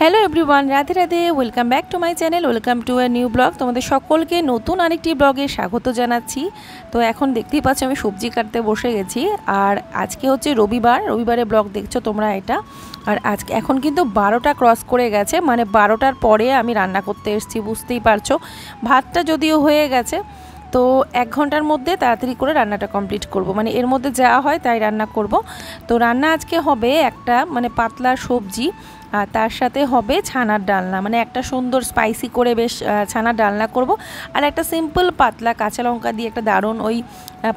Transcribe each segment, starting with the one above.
hello everyone Radhe Radhe welcome back to my channel welcome to a new blog তোমাদের সকলকে নতুন আরেকটি ব্লগে স্বাগত জানাচ্ছি তো এখন দেখতেই পাচ্ছ আমি সবজি কাটতে বসে গেছি আর আজকে হচ্ছে রবিবার রবিবারে ব্লগ দেখছো তোমরা এটা আর আজকে এখন কিন্তু বারোটা ক্রস করে গেছে মানে বারোটার পরে আমি রান্না করতে এসেছি বুঝতেই পারছো ভাতটা যদিও হয়ে গেছে তো এক ঘন্টার মধ্যে তাড়াতাড়ি করে রান্নাটা কমপ্লিট করব মানে এর মধ্যে যা হয় তাই রান্না করব তো রান্না আজকে হবে একটা মানে পাতলা সবজি আর তার সাথে হবে ছানার ডালনা মানে একটা সুন্দর স্পাইসি করে বেশ ছানার ডালনা করব আর একটা সিম্পল পাতলা কাঁচা লঙ্কা দিয়ে একটা দারুণ ওই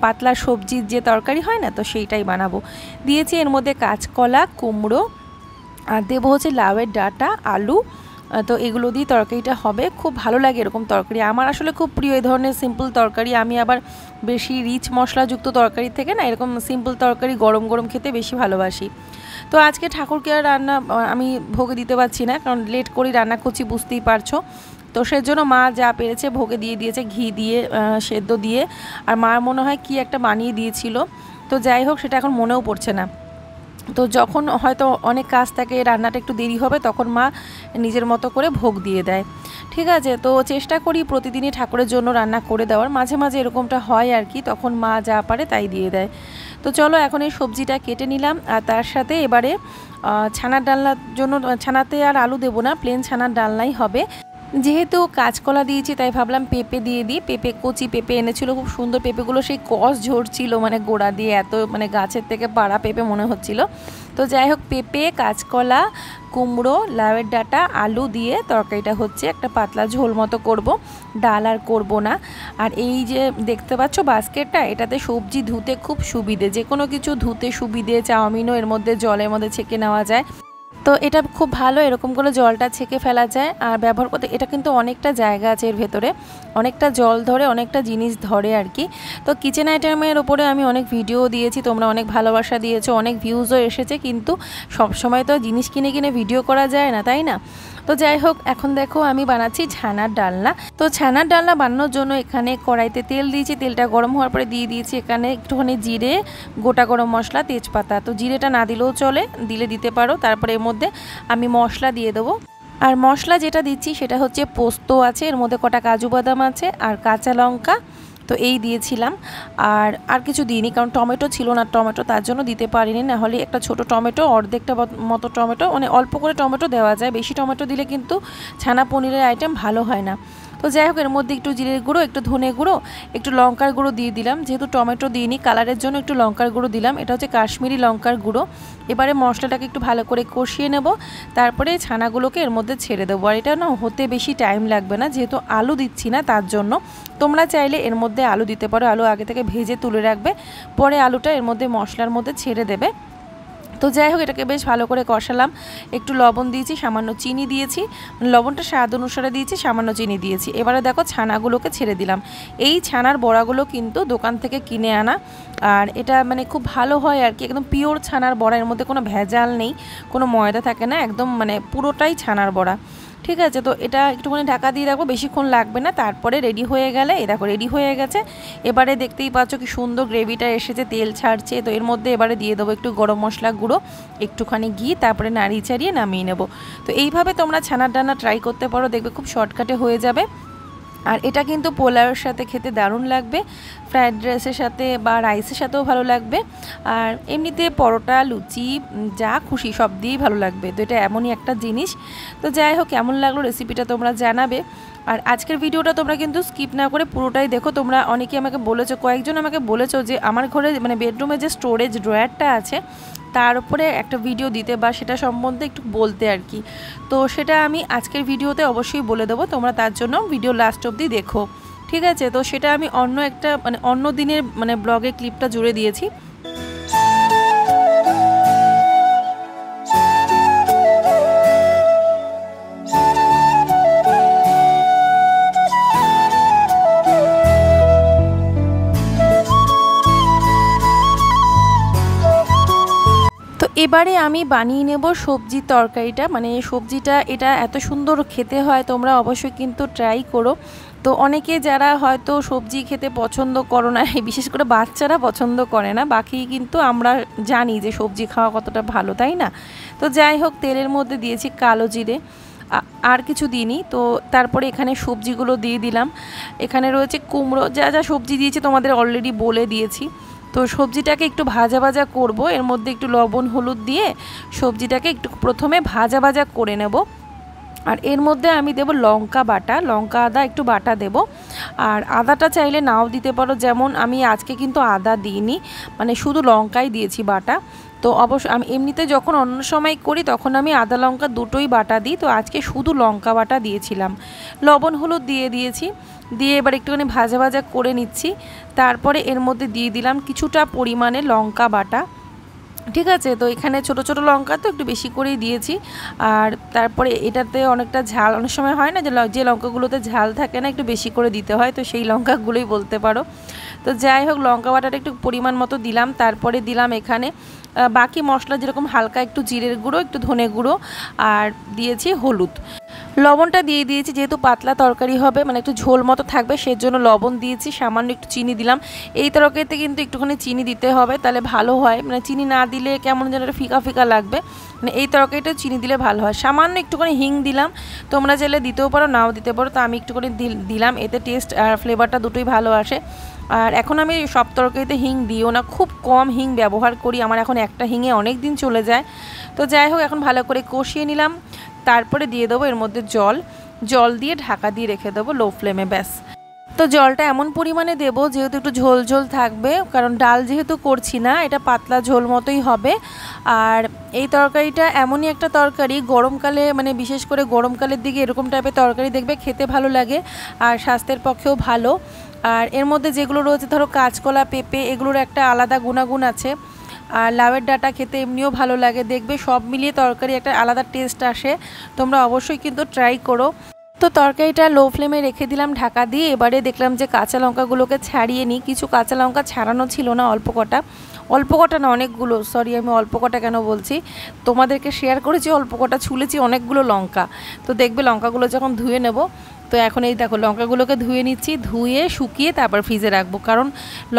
পাতলা সবজির যে তরকারি হয় না তো সেইটাই বানাবো দিয়েছি এর মধ্যে কাঁচকলা কুমড়ো আর দেবো হচ্ছে লাউয়ের ডাটা আলু তো এগুলো দিয়ে তরকারিটা হবে খুব ভালো লাগে এরকম তরকারি আমার আসলে খুব প্রিয় এই ধরনের সিম্পল তরকারি আমি আবার বেশি রিচ মশলাযুক্ত তরকারি থেকে না এরকম সিম্পল তরকারি গরম গরম খেতে বেশি ভালোবাসি তো আজকে ঠাকুরকে আর রান্না আমি ভোগে দিতে পারছি না কারণ লেট করেই রান্না করছি বুঝতেই পারছো তো সেই জন্য মা যা পেরেছে ভোগে দিয়ে দিয়েছে ঘি দিয়ে সেদ্ধ দিয়ে আর মার মনে হয় কি একটা বানিয়ে দিয়েছিল তো যাই হোক সেটা এখন মনেও পড়ছে না তো যখন হয়তো অনেক কাজ থাকে রান্নাটা একটু দেরি হবে তখন মা নিজের মতো করে ভোগ দিয়ে দেয় ঠিক আছে তো চেষ্টা করি প্রতিদিনই ঠাকুরের জন্য রান্না করে দেওয়ার মাঝে মাঝে এরকমটা হয় আর কি তখন মা যা পারে তাই দিয়ে দেয় তো চলো এখন এই সবজিটা কেটে নিলাম আর তার সাথে এবারে ছানার ডালনার জন্য ছানাতে আর আলু দেবো না প্লেন ছানার ডালনাই হবে যেহেতু কাঁচকলা দিয়েছি তাই ভাবলাম পেঁপে দিয়ে দিই পেঁপে কচি পেঁপে এনেছিল খুব সুন্দর পেঁপেগুলো সেই কস ঝরছিল মানে গোড়া দিয়ে এত মানে গাছের থেকে পাড়া পেঁপে মনে হচ্ছিল তো যাই হোক পেঁপে কাঁচকলা কুমড়ো লাউয়ের ডাটা আলু দিয়ে তরকারিটা হচ্ছে একটা পাতলা ঝোল মতো করব ডাল আর করবো না আর এই যে দেখতে পাচ্ছ বাস্কেটটা এটাতে সবজি ধুতে খুব সুবিধে যে কোনো কিছু ধুতে সুবিধে চাউমিনও এর মধ্যে জলের মধ্যে ছেঁকে নেওয়া যায় তো এটা খুব ভালো এরকম করে জলটা ছেঁকে ফেলা যায় আর ব্যবহার করতে এটা কিন্তু অনেকটা জায়গা আছে এর ভেতরে অনেকটা জল ধরে অনেকটা জিনিস ধরে আর কি তো কিচেন আইটেমের ওপরে আমি অনেক ভিডিও দিয়েছি তোমরা অনেক ভালোবাসা দিয়েছো অনেক ভিউজও এসেছে কিন্তু সবসময় তো জিনিস কিনে কিনে ভিডিও করা যায় না তাই না তো যাই হোক এখন দেখো আমি বানাচ্ছি ছানার ডালনা তো ছানার ডালনা বানানোর জন্য এখানে কড়াইতে তেল দিয়েছি তেলটা গরম হওয়ার পরে দিয়ে দিয়েছি এখানে একটুখানি জিরে গোটা গরম মশলা তেজপাতা তো জিরেটা না দিলেও চলে দিলে দিতে পারো তারপরে এর মধ্যে আমি মশলা দিয়ে দেবো আর মশলা যেটা দিচ্ছি সেটা হচ্ছে পোস্ত আছে এর মধ্যে কটা কাজু বাদাম আছে আর কাঁচা লঙ্কা তো এই দিয়েছিলাম আর আর কিছু দিইনি কারণ টমেটো ছিল না টমেটো তার জন্য দিতে পারিনি না হলে একটা ছোট টমেটো অর্ধেকটা মতো টমেটো মানে অল্প করে টমেটো দেওয়া যায় বেশি টমেটো দিলে কিন্তু ছানা পনিরের আইটেম ভালো হয় না তো যাই হোক এর মধ্যে একটু জিরের গুঁড়ো একটু ধনে গুঁড়ো একটু লঙ্কার গুঁড়ো দিয়ে দিলাম যেহেতু টমেটো দিইনি কালারের জন্য একটু লঙ্কার গুঁড়ো দিলাম এটা হচ্ছে কাশ্মীরি লঙ্কার গুঁড়ো এবারে মশলাটাকে একটু ভালো করে কষিয়ে নেব তারপরে ছানাগুলোকে এর মধ্যে ছেড়ে দেবো আর এটা না হতে বেশি টাইম লাগবে না যেহেতু আলু দিচ্ছি না তার জন্য তোমরা চাইলে এর মধ্যে আলু দিতে পারো আলু আগে থেকে ভেজে তুলে রাখবে পরে আলুটা এর মধ্যে মশলার মধ্যে ছেড়ে দেবে তো যাই হোক এটাকে বেশ ভালো করে কষালাম একটু লবণ দিয়েছি সামান্য চিনি দিয়েছি লবণটা স্বাদ অনুসারে দিয়েছি সামান্য চিনি দিয়েছি এবারে দেখো ছানাগুলোকে ছেড়ে দিলাম এই ছানার বড়াগুলো কিন্তু দোকান থেকে কিনে আনা আর এটা মানে খুব ভালো হয় আর কি একদম পিওর ছানার বড়া এর মধ্যে কোনো ভেজাল নেই কোনো ময়দা থাকে না একদম মানে পুরোটাই ছানার বড়া ঠিক আছে তো এটা একটুখানি ঢাকা দিয়ে রাখবো বেশিক্ষণ লাগবে না তারপরে রেডি হয়ে গেলে এ দেখো রেডি হয়ে গেছে এবারে দেখতেই পাচ্ছ কি সুন্দর গ্রেভিটা এসেছে তেল ছাড়ছে তো এর মধ্যে এবারে দিয়ে দেবো একটু গরম মশলা গুঁড়ো একটুখানি ঘি তারপরে নাড়িয়ে চাড়িয়ে নামিয়ে নেবো তো এইভাবে তোমরা ছানার ডানা ট্রাই করতে পারো দেখবে খুব শর্টকাটে হয়ে যাবে আর এটা কিন্তু পোলাওয়ের সাথে খেতে দারুণ লাগবে ফ্রায়েড রাইসের সাথে বা রাইসের সাথেও ভালো লাগবে আর এমনিতে পরোটা লুচি যা খুশি সব দিয়েই ভালো লাগবে তো এটা এমনই একটা জিনিস তো যাই হোক কেমন লাগলো রেসিপিটা তোমরা জানাবে আর আজকের ভিডিওটা তোমরা কিন্তু স্কিপ না করে পুরোটাই দেখো তোমরা অনেকে আমাকে বলেছো কয়েকজন আমাকে বলেছো যে আমার ঘরে মানে বেডরুমে যে স্টোরেজ ড্রয়ারটা আছে তার উপরে একটা ভিডিও দিতে বা সেটা সম্বন্ধে একটু বলতে আর কি তো সেটা আমি আজকের ভিডিওতে অবশ্যই বলে দেবো তোমরা তার জন্য ভিডিও লাস্ট অবধি দেখো ঠিক আছে তো সেটা আমি অন্য একটা মানে অন্য দিনের মানে ব্লগে ক্লিপটা জুড়ে দিয়েছি এবারে আমি বানিয়ে নেব সবজি তরকারিটা মানে সবজিটা এটা এত সুন্দর খেতে হয় তোমরা অবশ্যই কিন্তু ট্রাই করো তো অনেকে যারা হয়তো সবজি খেতে পছন্দ করো না বিশেষ করে বাচ্চারা পছন্দ করে না বাকি কিন্তু আমরা জানি যে সবজি খাওয়া কতটা ভালো তাই না তো যাই হোক তেলের মধ্যে দিয়েছি কালো জিরে আর কিছু দিনই তো তারপরে এখানে সবজিগুলো দিয়ে দিলাম এখানে রয়েছে কুমড়ো যা যা সবজি দিয়েছে তোমাদের অলরেডি বলে দিয়েছি তো সবজিটাকে একটু ভাজা ভাজা করব এর মধ্যে একটু লবণ হলুদ দিয়ে সবজিটাকে একটু প্রথমে ভাজা ভাজা করে নেব আর এর মধ্যে আমি দেব লঙ্কা বাটা লঙ্কা আদা একটু বাটা দেব আর আদাটা চাইলে নাও দিতে পারো যেমন আমি আজকে কিন্তু আদা দিইনি মানে শুধু লঙ্কাই দিয়েছি বাটা তো অবশ্য আমি এমনিতে যখন অন্য সময় করি তখন আমি আদা লঙ্কা দুটোই বাটা দিই তো আজকে শুধু লঙ্কা বাটা দিয়েছিলাম লবণ হলুদ দিয়ে দিয়েছি দিয়ে এবার একটুখানি ভাজা ভাজা করে নিচ্ছি তারপরে এর মধ্যে দিয়ে দিলাম কিছুটা পরিমাণে লঙ্কা বাটা ঠিক আছে তো এখানে ছোট ছোট লঙ্কা তো একটু বেশি করেই দিয়েছি আর তারপরে এটাতে অনেকটা ঝাল অনেক সময় হয় না যে যে লঙ্কাগুলোতে ঝাল থাকে না একটু বেশি করে দিতে হয় তো সেই লঙ্কাগুলোই বলতে পারো তো যাই হোক লঙ্কা বাটাটা একটু পরিমাণ মতো দিলাম তারপরে দিলাম এখানে বাকি মশলা যেরকম হালকা একটু জিরের গুঁড়ো একটু ধনে গুঁড়ো আর দিয়েছি হলুদ লবণটা দিয়ে দিয়েছি যেহেতু পাতলা তরকারি হবে মানে একটু ঝোল মতো থাকবে সেজন্য লবণ দিয়েছি সামান্য একটু চিনি দিলাম এই তরকারিতে কিন্তু একটুখানি চিনি দিতে হবে তাহলে ভালো হয় মানে চিনি না দিলে কেমন যেন একটা ফিকা ফিকা লাগবে মানে এই তরকারিটা চিনি দিলে ভালো হয় সামান্য একটুখানি হিং দিলাম তোমরা চাইলে দিতেও পারো নাও দিতে পারো তো আমি একটুখানি দিলাম এতে টেস্ট আর ফ্লেভারটা দুটোই ভালো আসে আর এখন আমি সব তরকারিতে হিং দিও না খুব কম হিং ব্যবহার করি আমার এখন একটা হিঙে অনেক দিন চলে যায় তো যাই হোক এখন ভালো করে কষিয়ে নিলাম তারপরে দিয়ে দেবো এর মধ্যে জল জল দিয়ে ঢাকা দিয়ে রেখে দেবো লো ফ্লেমে ব্যাস তো জলটা এমন পরিমাণে দেব যেহেতু একটু ঝোল ঝোল থাকবে কারণ ডাল যেহেতু করছি না এটা পাতলা ঝোল মতোই হবে আর এই তরকারিটা এমনই একটা তরকারি গরমকালে মানে বিশেষ করে গরমকালের দিকে এরকম টাইপের তরকারি দেখবে খেতে ভালো লাগে আর স্বাস্থ্যের পক্ষেও ভালো আর এর মধ্যে যেগুলো রয়েছে ধরো কাঁচকলা পেঁপে এগুলোর একটা আলাদা গুণাগুণ আছে আর লাউয়ের ডাটা খেতে এমনিও ভালো লাগে দেখবে সব মিলিয়ে তরকারি একটা আলাদা টেস্ট আসে তোমরা অবশ্যই কিন্তু ট্রাই করো তো তরকারিটা লো ফ্লেমে রেখে দিলাম ঢাকা দিয়ে এবারে দেখলাম যে কাঁচা লঙ্কাগুলোকে ছাড়িয়ে নিই কিছু কাঁচা লঙ্কা ছাড়ানো ছিল না অল্প কটা অল্প কটা না অনেকগুলো সরি আমি অল্প কটা কেন বলছি তোমাদেরকে শেয়ার করেছি অল্প কটা ছুলেছি অনেকগুলো লঙ্কা তো দেখবে লঙ্কাগুলো যখন ধুয়ে নেব তো এখন এই দেখো লঙ্কাগুলোকে ধুয়ে নিচ্ছি ধুয়ে শুকিয়ে তারপর ফ্রিজে রাখবো কারণ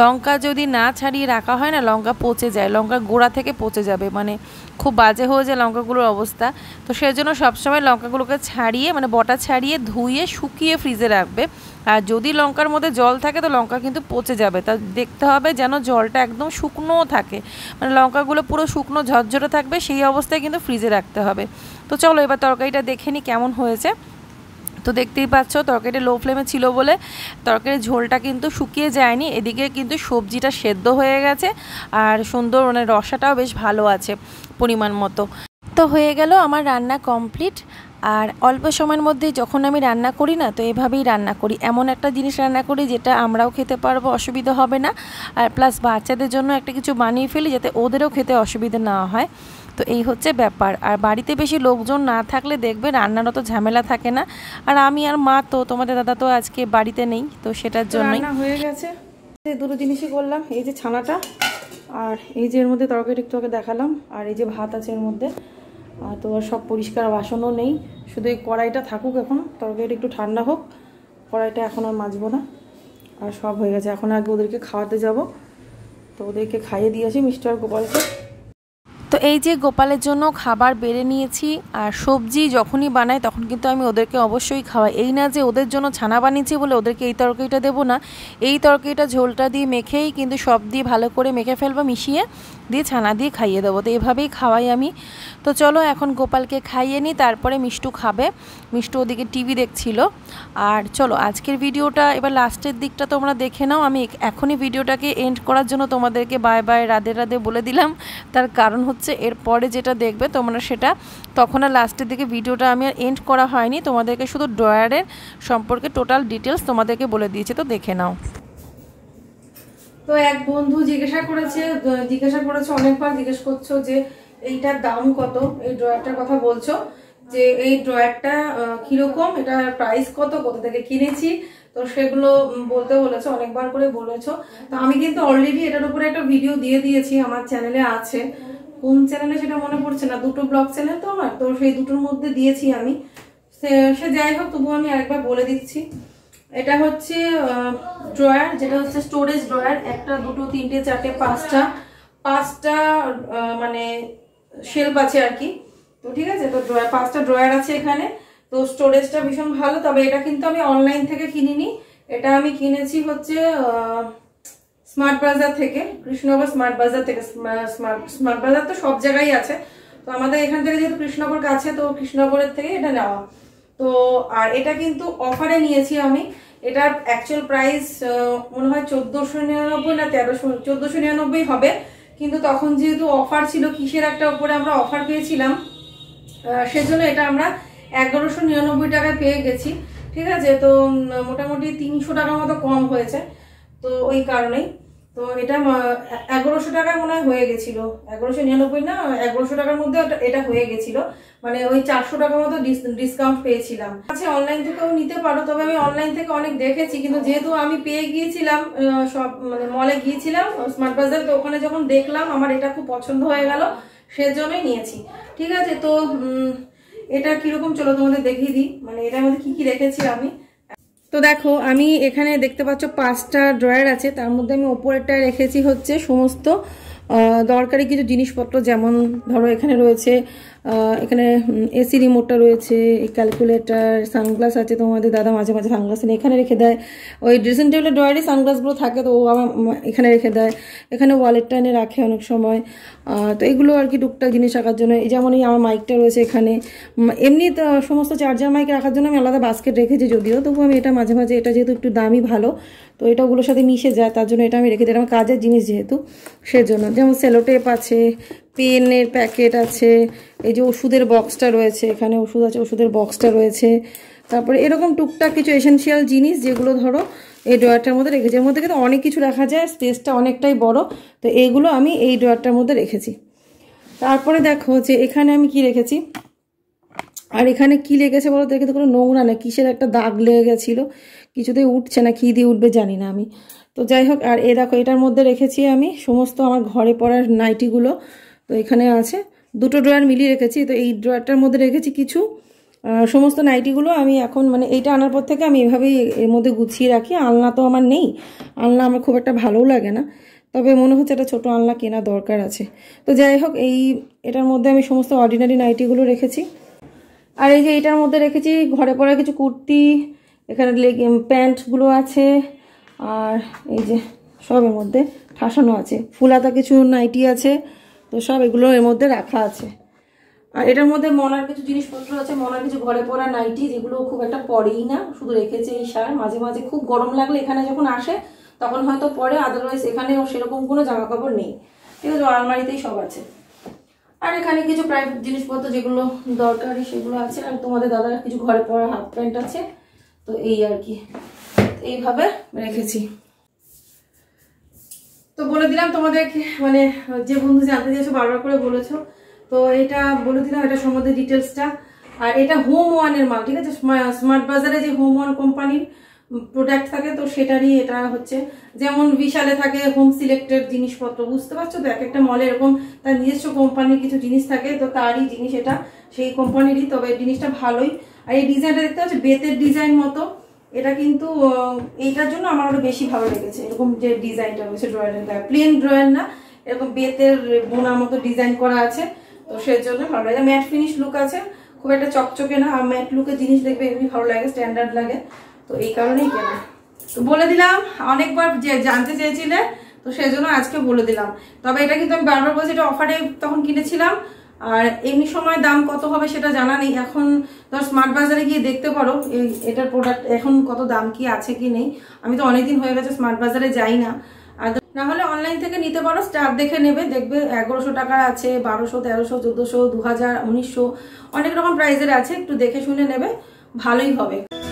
লঙ্কা যদি না ছাড়িয়ে রাখা হয় না লঙ্কা পচে যায় লঙ্কা গোড়া থেকে পচে যাবে মানে খুব বাজে হয়ে যায় লঙ্কাগুলোর অবস্থা তো সেজন্য সবসময় লঙ্কাগুলোকে ছাড়িয়ে মানে বটা ছাড়িয়ে ধুয়ে শুকিয়ে ফ্রিজে রাখবে আর যদি লঙ্কার মধ্যে জল থাকে তো লঙ্কা কিন্তু পচে যাবে তা দেখতে হবে যেন জলটা একদম শুকনোও থাকে মানে লঙ্কাগুলো পুরো শুকনো ঝরঝরে থাকবে সেই অবস্থায় কিন্তু ফ্রিজে রাখতে হবে তো চলো এবার তরকারিটা দেখে নিই কেমন হয়েছে তো দেখতেই পাচ্ছ তরকারিটা লো ফ্লেমে ছিল বলে তরকারির ঝোলটা কিন্তু শুকিয়ে যায়নি এদিকে কিন্তু সবজিটা সেদ্ধ হয়ে গেছে আর সুন্দর মানে রসাটাও বেশ ভালো আছে পরিমাণ মতো তো হয়ে গেল আমার রান্না কমপ্লিট আর অল্প সময়ের মধ্যে যখন আমি রান্না করি না তো এভাবেই রান্না করি এমন একটা জিনিস রান্না করি যেটা আমরাও খেতে পারবো অসুবিধা হবে না আর প্লাস বাচ্চাদের জন্য একটা কিছু বানিয়ে ফেলি যাতে ওদেরও খেতে অসুবিধা না হয় তো এই হচ্ছে ব্যাপার আর বাড়িতে বেশি লোকজন না থাকলে দেখবে রান্নার অত ঝামেলা থাকে না আর আমি আর মা তো তোমাদের দাদা তো আজকে বাড়িতে নেই তো সেটার জন্য হয়ে গেছে দুটো জিনিসই করলাম এই যে ছানাটা আর এই যে এর মধ্যে তরকারি একটু দেখালাম আর এই যে ভাত আছে এর মধ্যে আর তো আর সব পরিষ্কার বাসনও নেই শুধু এই কড়াইটা থাকুক এখন তরকারিটা একটু ঠান্ডা হোক কড়াইটা এখন আর মাজবো না আর সব হয়ে গেছে এখন আগে ওদেরকে খাওয়াতে যাব তো ওদেরকে খাইয়ে দিয়েছি মিস্টার গোপালকে তো এই যে গোপালের জন্য খাবার বেড়ে নিয়েছি আর সবজি যখনই বানাই তখন কিন্তু আমি ওদেরকে অবশ্যই খাওয়াই এই না যে ওদের জন্য ছানা বানিয়েছি বলে ওদেরকে এই তরকারিটা দেবো না এই তরকারিটা ঝোলটা দিয়ে মেখেই কিন্তু সব দিয়ে ভালো করে মেখে ফেলবো মিশিয়ে দিয়ে ছানা দিয়ে খাইয়ে দেবো তো এভাবেই খাওয়াই আমি তো চলো এখন গোপালকে খাইয়ে নিই তারপরে মিষ্টু খাবে মিষ্টু ওদিকে টিভি দেখছিল আর চলো আজকের ভিডিওটা এবার লাস্টের দিকটা তোমরা দেখে নাও আমি এখনই ভিডিওটাকে এন্ড করার জন্য তোমাদেরকে বাই বাই রাধে রাধে বলে দিলাম তার কারণ হচ্ছে এরপরে যেটা দেখবে তোমরা সেটা তখন আর লাস্টের দিকে ভিডিওটা আমি আর এন্ড করা হয়নি তোমাদেরকে শুধু ড্রয়ারের সম্পর্কে টোটাল ডিটেলস তোমাদেরকে বলে দিয়েছে তো দেখে নাও তো এক বন্ধু জিজ্ঞাসা করেছে জিজ্ঞাসা করেছে অনেকবার জিজ্ঞেস করছো যে এইটার দাম কত এই ড্রয়ারটার কথা বলছো যে এই ড্রয়ারটা কীরকম এটার প্রাইস কত কোথা থেকে কিনেছি তো সেগুলো বলতে বলেছো অনেকবার করে বলেছো তো আমি কিন্তু অলরেডি এটার উপরে একটা ভিডিও দিয়ে দিয়েছি আমার চ্যানেলে আছে কোন চ্যানেলে সেটা মনে পড়ছে না দুটো ব্লগ চ্যানেল তো আমার তো সেই দুটোর মধ্যে দিয়েছি আমি সে যাই হোক তবুও আমি আরেকবার বলে দিচ্ছি এটা হচ্ছে ড্রয়ার যেটা হচ্ছে স্টোরেজ ড্রয়ার একটা দুটো তিনটে চারটে পাঁচটা পাঁচটা মানে শেল্প আছে আর কি তো ঠিক আছে তো ড্রয়ার পাঁচটা ড্রয়ার আছে এখানে তো স্টোরেজটা ভীষণ ভালো তবে এটা কিন্তু আমি অনলাইন থেকে কিনিনি এটা আমি কিনেছি হচ্ছে স্মার্ট বাজার থেকে কৃষ্ণনগর স্মার্ট বাজার থেকে স্মার্ট স্মার্ট বাজার তো সব জায়গায় আছে তো আমাদের এখান থেকে যেহেতু কৃষ্ণনগর কাছে তো কৃষ্ণনগরের থেকে এটা নেওয়া তো আর এটা কিন্তু অফারে নিয়েছি আমি এটার অ্যাকচুয়াল প্রাইস মনে হয় চোদ্দোশো নিরানব্বই না তেরোশো চোদ্দোশো নিরানব্বই হবে কিন্তু তখন যেহেতু অফার ছিল কিসের একটা উপরে আমরা অফার পেয়েছিলাম সেজন্য এটা আমরা এগারোশো নিরানব্বই টাকায় পেয়ে গেছি ঠিক আছে তো মোটামুটি তিনশো টাকার মতো কম হয়েছে তো ওই কারণেই তো এটা এগারোশো টাকা মনে হয় হয়ে গেছিল এগারোশো নিরানব্বই না এগারোশো টাকার মধ্যে এটা হয়ে গেছিল মানে ওই চারশো টাকার মতো ডিসকাউন্ট পেয়েছিলাম আচ্ছা অনলাইন থেকেও নিতে পারো তবে আমি অনলাইন থেকে অনেক দেখেছি কিন্তু যেহেতু আমি পেয়ে গিয়েছিলাম সব মানে মলে গিয়েছিলাম স্মার্ট বাজার তো ওখানে যখন দেখলাম আমার এটা খুব পছন্দ হয়ে গেল সেজন্যই নিয়েছি ঠিক আছে তো এটা কীরকম চলো তোমাদের দেখিয়ে দিই মানে এটার মধ্যে কী কী রেখেছি আমি তো দেখো আমি এখানে দেখতে পাচ্ছ পাঁচটা ড্রয়ার আছে তার মধ্যে আমি ওপরেরটা রেখেছি হচ্ছে সমস্ত দরকারি কিছু জিনিসপত্র যেমন ধরো এখানে রয়েছে এখানে এসি রিমোটটা রয়েছে ক্যালকুলেটার সানগ্লাস আছে তোমাদের দাদা মাঝে মাঝে সানগ্লাস নিয়ে এখানে রেখে দেয় ওই ড্রেসিং টেবিলের ড্রয়ারে সানগ্লাসগুলো থাকে তো ও আমার এখানে রেখে দেয় এখানে ওয়ালেটটা এনে রাখে অনেক সময় তো এগুলো আর কি টুকটাক জিনিস রাখার জন্য যেমন এই আমার মাইকটা রয়েছে এখানে এমনি সমস্ত চার্জার মাইক রাখার জন্য আমি আলাদা বাস্কেট রেখেছি যদিও তবু আমি এটা মাঝে মাঝে এটা যেহেতু একটু দামি ভালো তো এটা ওগুলোর সাথে মিশে যায় তার জন্য এটা আমি রেখে দিই আমার কাজের জিনিস যেহেতু সেজন্য যেমন সেলোটেপ আছে পেনের প্যাকেট আছে এই যে ওষুধের বক্সটা রয়েছে এখানে ওষুধ আছে ওষুধের বক্সটা রয়েছে তারপরে এরকম টুকটাক কিছু এসেন্সিয়াল জিনিস যেগুলো ধরো এই ড্রয়ারটার মধ্যে রেখেছি এর মধ্যে কিন্তু অনেক কিছু রাখা যায় স্পেসটা অনেকটাই বড় তো এইগুলো আমি এই ড্রয়ারটার মধ্যে রেখেছি তারপরে দেখো যে এখানে আমি কি রেখেছি আর এখানে কি লেগেছে বলো তো কোনো নোংরা নেই কিসের একটা দাগ লেগে গেছিলো কিছুতেই উঠছে না কী দিয়ে উঠবে জানি না আমি তো যাই হোক আর এ দেখো এটার মধ্যে রেখেছি আমি সমস্ত আমার ঘরে পড়ার নাইটিগুলো তো এখানে আছে দুটো ড্রয়ার মিলিয়ে রেখেছি তো এই ড্রয়ারটার মধ্যে রেখেছি কিছু সমস্ত নাইটিগুলো আমি এখন মানে এইটা আনার পর থেকে আমি এভাবেই এর মধ্যে গুছিয়ে রাখি আলনা তো আমার নেই আলনা আমার খুব একটা ভালোও লাগে না তবে মনে হচ্ছে একটা ছোটো আলনা কেনা দরকার আছে তো যাই হোক এই এটার মধ্যে আমি সমস্ত অর্ডিনারি নাইটিগুলো রেখেছি আর এই যে এটার মধ্যে রেখেছি ঘরে পড়া কিছু কুর্তি এখানে লেগ প্যান্টগুলো আছে আর এই যে সব এর মধ্যে ঠাসানো আছে ফুলাতা কিছু নাইটি আছে তো সব এগুলো এর মধ্যে রাখা আছে আর এটার মধ্যে মনার কিছু জিনিসপত্র আছে মনার কিছু ঘরে পরা নাইটি যেগুলো খুব একটা পরেই না শুধু রেখেছে এই সার মাঝে মাঝে খুব গরম লাগলে এখানে যখন আসে তখন হয়তো পরে আদারওয়াইজ এখানেও সেরকম কোনো জামা কাপড় নেই ঠিক আছে আলমারিতেই সব আছে আর এখানে কিছু প্রাইভেট জিনিসপত্র যেগুলো দরকারি সেগুলো আছে আর তোমাদের দাদার কিছু ঘরে পরা হাফ প্যান্ট আছে তো এই আর কি এইভাবে রেখেছি তো বলে দিলাম তোমাদেরকে মানে যে বন্ধু জানতে চেয়েছো বারবার করে বলেছো তো এটা বলে দিলাম এটা সম্বন্ধে ডিটেলসটা আর এটা হোম ওয়ানের মাল ঠিক আছে স্মার্ট বাজারে যে হোম ওয়ান কোম্পানির প্রোডাক্ট থাকে তো সেটারই এটা হচ্ছে যেমন বিশালে থাকে হোম সিলেক্টেড জিনিসপত্র বুঝতে পারছো তো এক একটা মলে এরকম তার নিজস্ব কোম্পানির কিছু জিনিস থাকে তো তারই জিনিস এটা সেই কোম্পানিরই তবে জিনিসটা ভালোই আর এই ডিজাইনটা দেখতে পাচ্ছি বেতের ডিজাইন মতো এটা কিন্তু এইটার জন্য আমার আরও বেশি ভালো লেগেছে এরকম যে ডিজাইনটা রয়েছে ড্রয়ারের গায়ে প্লেন ড্রয়ার না এরকম বেতের বোনা মতো ডিজাইন করা আছে তো সেজন্য ভালো লাগে ম্যাট ফিনিশ লুক আছে খুব একটা চকচকে না আর ম্যাট লুকের জিনিস দেখবে এমনি ভালো লাগে স্ট্যান্ডার্ড লাগে তো এই কারণেই কেনা তো বলে দিলাম অনেকবার যে জানতে চেয়েছিলে তো সেই জন্য আজকে বলে দিলাম তবে এটা কিন্তু আমি বারবার বলছি এটা অফারে তখন কিনেছিলাম আর এমনি সময় দাম কত হবে সেটা জানা নেই এখন ধর স্মার্ট বাজারে গিয়ে দেখতে পারো এই এটার প্রোডাক্ট এখন কত দাম কি আছে কি নেই আমি তো অনেকদিন হয়ে গেছে স্মার্ট বাজারে যাই না আর না হলে অনলাইন থেকে নিতে পারো স্টার দেখে নেবে দেখবে এগারোশো টাকার আছে বারোশো তেরোশো চোদ্দোশো দু হাজার উনিশশো অনেক রকম প্রাইজের আছে একটু দেখে শুনে নেবে ভালোই হবে